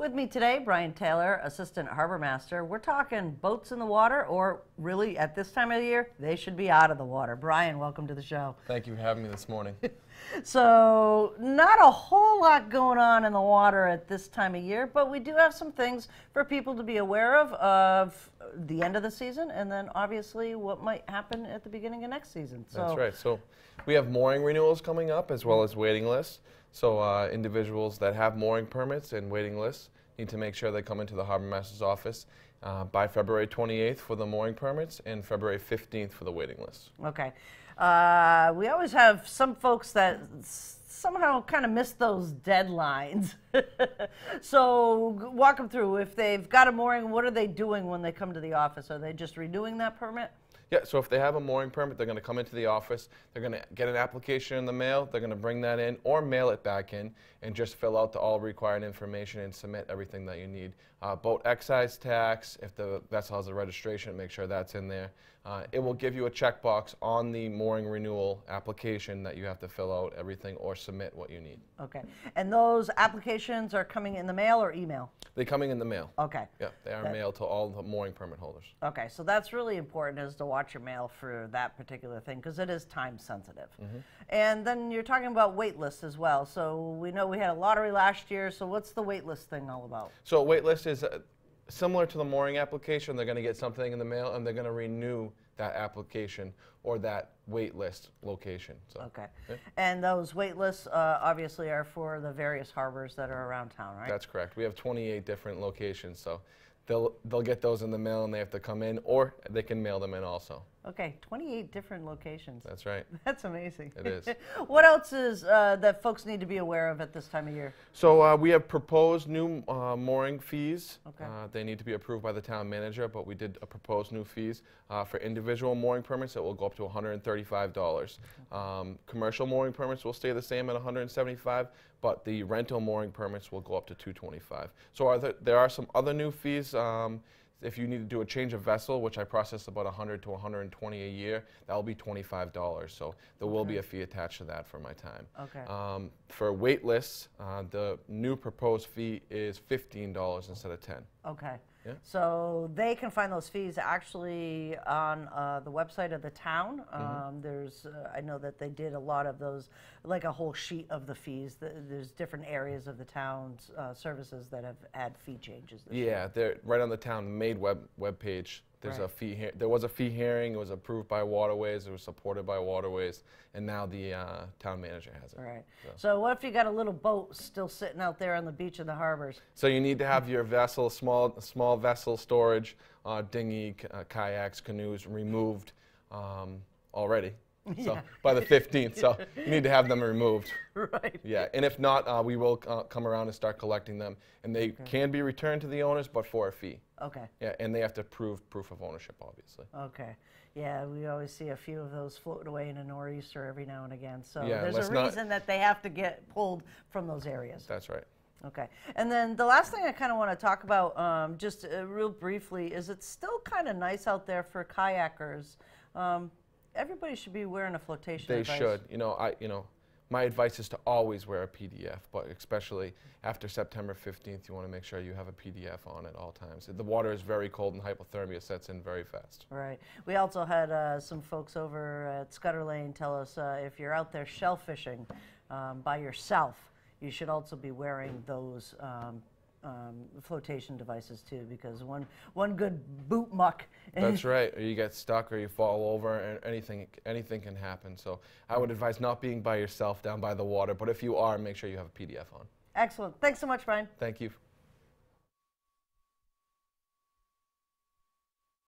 With me today, Brian Taylor, Assistant Harbor Master. We're talking boats in the water, or really at this time of the year, they should be out of the water. Brian, welcome to the show. Thank you for having me this morning. so, not a whole lot going on in the water at this time of year, but we do have some things for people to be aware of, of the end of the season, and then obviously what might happen at the beginning of next season. So That's right. So, we have mooring renewals coming up as well as waiting lists. So uh, individuals that have mooring permits and waiting lists need to make sure they come into the harbor master's office uh, by February 28th for the mooring permits and February 15th for the waiting lists. Okay. Uh, we always have some folks that somehow kind of miss those deadlines. so walk them through. If they've got a mooring, what are they doing when they come to the office? Are they just renewing that permit? Yeah, so if they have a mooring permit, they're going to come into the office, they're going to get an application in the mail, they're going to bring that in or mail it back in and just fill out the all required information and submit everything that you need. Uh, boat excise tax, if the vessel has a registration, make sure that's in there. Uh, it will give you a checkbox on the mooring renewal application that you have to fill out everything or submit what you need. Okay. And those applications are coming in the mail or email? They're coming in the mail. Okay. Yeah, they are that, mailed to all the mooring permit holders. Okay, so that's really important is to watch your mail for that particular thing because it is time sensitive. Mm -hmm. And then you're talking about wait lists as well. So we know we had a lottery last year. So what's the wait list thing all about? So wait list is uh, similar to the mooring application, they're going to get something in the mail and they're going to renew that application or that wait list location. So, okay. Yeah. And those wait lists uh, obviously are for the various harbors that are around town, right? That's correct. We have 28 different locations, so they'll they'll get those in the mail and they have to come in, or they can mail them in also. Okay, 28 different locations. That's right. That's amazing. It is. what else is uh, that folks need to be aware of at this time of year? So uh, we have proposed new uh, mooring fees. Okay. Uh, they need to be approved by the town manager, but we did uh, propose new fees uh, for individual mooring permits that will go up to $135. Um, commercial mooring permits will stay the same at 175, but the rental mooring permits will go up to 225. So are there, there are some other new fees. Um, if you need to do a change of vessel, which I process about 100 to 120 a year, that will be $25. So there okay. will be a fee attached to that for my time. Okay. Um, for wait lists, uh, the new proposed fee is $15 instead of 10. Okay. So they can find those fees actually on uh, the website of the town. Mm -hmm. there's, uh, I know that they did a lot of those, like a whole sheet of the fees. The, there's different areas of the town's uh, services that have had fee changes. yeah, year. they're right on the town made web web page. There's right. a fee there was a fee hearing. It was approved by Waterways. It was supported by Waterways, and now the uh, town manager has it. All right. So. so. what if you got a little boat still sitting out there on the beach in the harbors? So you need to have your vessel, small small vessel storage, uh, dinghy, uh, kayaks, canoes removed um, already. So yeah. by the 15th, so you need to have them removed. Right. Yeah, and if not, uh, we will uh, come around and start collecting them, and they okay. can be returned to the owners, but for a fee. Okay. Yeah, and they have to prove proof of ownership, obviously. Okay. Yeah, we always see a few of those floating away in a nor'easter every now and again. So yeah, there's a reason that they have to get pulled from those areas. That's right. Okay. And then the last thing I kind of want to talk about, um, just uh, real briefly, is it's still kind of nice out there for kayakers. Um, everybody should be wearing a flotation they device. should you know i you know my advice is to always wear a pdf but especially after september 15th you want to make sure you have a pdf on at all times the water is very cold and hypothermia sets in very fast right we also had uh, some folks over at scudder lane tell us uh, if you're out there shellfishing um, by yourself you should also be wearing those um, um, flotation devices too, because one one good boot muck. That's right. Or you get stuck, or you fall over, and anything anything can happen. So I would advise not being by yourself down by the water. But if you are, make sure you have a PDF on. Excellent. Thanks so much, Brian. Thank you.